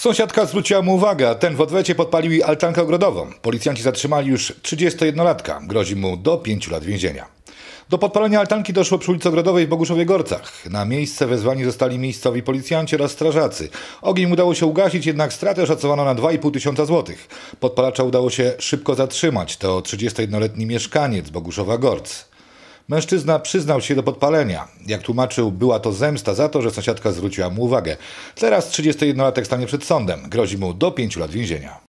Sąsiadka zwróciła mu uwagę, a ten w odwecie podpalił jej altankę ogrodową. Policjanci zatrzymali już 31-latka. Grozi mu do 5 lat więzienia. Do podpalenia altanki doszło przy ulicy Ogrodowej w Boguszowie Gorcach. Na miejsce wezwani zostali miejscowi policjanci oraz strażacy. Ogień udało się ugasić, jednak stratę szacowano na 2,5 tysiąca złotych. Podpalacza udało się szybko zatrzymać. To 31-letni mieszkaniec Boguszowa Gorc. Mężczyzna przyznał się do podpalenia. Jak tłumaczył, była to zemsta za to, że sąsiadka zwróciła mu uwagę. Teraz 31-latek stanie przed sądem. Grozi mu do 5 lat więzienia.